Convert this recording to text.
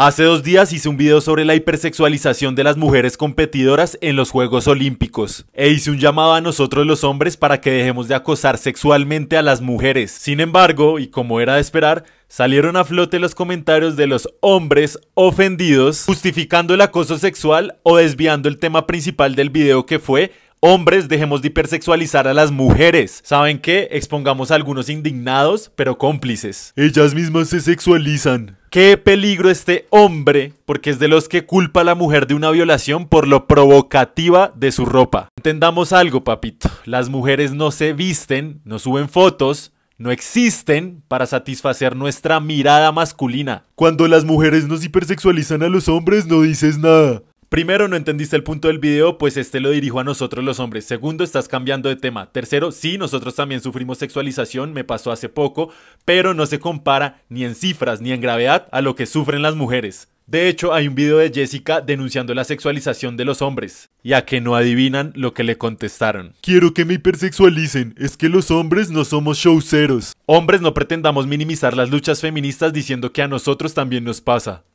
Hace dos días hice un video sobre la hipersexualización de las mujeres competidoras en los Juegos Olímpicos e hice un llamado a nosotros los hombres para que dejemos de acosar sexualmente a las mujeres. Sin embargo, y como era de esperar, salieron a flote los comentarios de los hombres ofendidos justificando el acoso sexual o desviando el tema principal del video que fue Hombres, dejemos de hipersexualizar a las mujeres. ¿Saben qué? Expongamos a algunos indignados, pero cómplices. Ellas mismas se sexualizan. Qué peligro este hombre, porque es de los que culpa a la mujer de una violación por lo provocativa de su ropa. Entendamos algo, papito. Las mujeres no se visten, no suben fotos, no existen para satisfacer nuestra mirada masculina. Cuando las mujeres nos hipersexualizan a los hombres, no dices nada. Primero, no entendiste el punto del video, pues este lo dirijo a nosotros los hombres. Segundo, estás cambiando de tema. Tercero, sí, nosotros también sufrimos sexualización, me pasó hace poco, pero no se compara ni en cifras ni en gravedad a lo que sufren las mujeres. De hecho, hay un video de Jessica denunciando la sexualización de los hombres, ya que no adivinan lo que le contestaron. Quiero que me hipersexualicen, es que los hombres no somos showceros. Hombres, no pretendamos minimizar las luchas feministas diciendo que a nosotros también nos pasa.